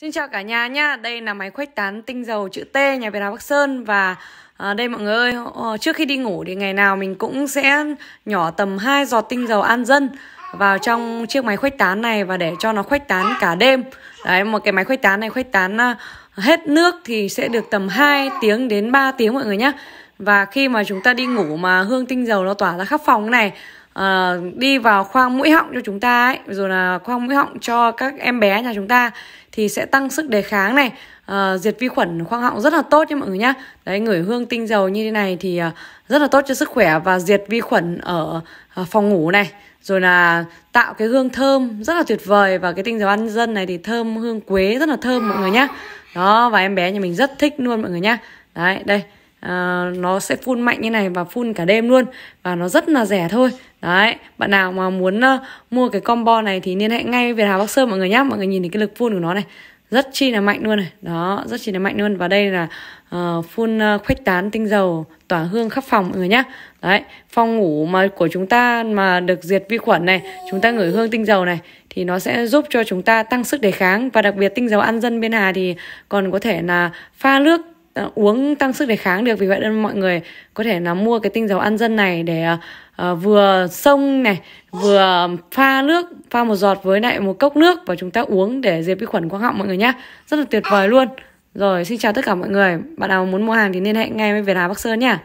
Xin chào cả nhà nha, đây là máy khuếch tán tinh dầu chữ T nhà Việt Nam Bắc Sơn và à, đây mọi người ơi, ờ, trước khi đi ngủ thì ngày nào mình cũng sẽ nhỏ tầm 2 giọt tinh dầu an dân vào trong chiếc máy khuếch tán này và để cho nó khuếch tán cả đêm. Đấy, một cái máy khuếch tán này khuếch tán à, hết nước thì sẽ được tầm 2 tiếng đến 3 tiếng mọi người nhé. Và khi mà chúng ta đi ngủ mà hương tinh dầu nó tỏa ra khắp phòng này à, đi vào khoang mũi họng cho chúng ta ấy, rồi là khoang mũi họng cho các em bé nhà chúng ta thì sẽ tăng sức đề kháng này à, diệt vi khuẩn khoang họng rất là tốt nha mọi người nhá đấy ngửi hương tinh dầu như thế này thì ờ, rất là tốt cho sức khỏe và diệt vi khuẩn ở phòng ngủ này rồi là tạo cái hương thơm rất là tuyệt vời và cái tinh dầu ăn dân này thì thơm hương quế rất là thơm mọi người nhá đó và em bé nhà mình rất thích luôn mọi người nhá đấy đây Ờ, nó sẽ phun mạnh như này và phun cả đêm luôn và nó rất là rẻ thôi đấy bạn nào mà muốn uh, mua cái combo này thì liên hệ ngay Việt Hà Bắc Sơn mọi người nhé mọi người nhìn thấy cái lực phun của nó này rất chi là mạnh luôn này đó rất chi là mạnh luôn và đây là uh, phun uh, khuếch tán tinh dầu tỏa hương khắp phòng mọi người nhé đấy phòng ngủ mà của chúng ta mà được diệt vi khuẩn này chúng ta ngửi hương tinh dầu này thì nó sẽ giúp cho chúng ta tăng sức đề kháng và đặc biệt tinh dầu ăn dân bên hà thì còn có thể là pha nước Ờ, uống tăng sức đề kháng được vì vậy nên mọi người có thể là mua cái tinh dầu ăn dân này để uh, vừa sông này vừa pha nước pha một giọt với lại một cốc nước và chúng ta uống để diệt vi khuẩn quang họng mọi người nhé rất là tuyệt vời luôn rồi xin chào tất cả mọi người bạn nào muốn mua hàng thì liên hệ ngay với Việt Hà Bắc Sơn nha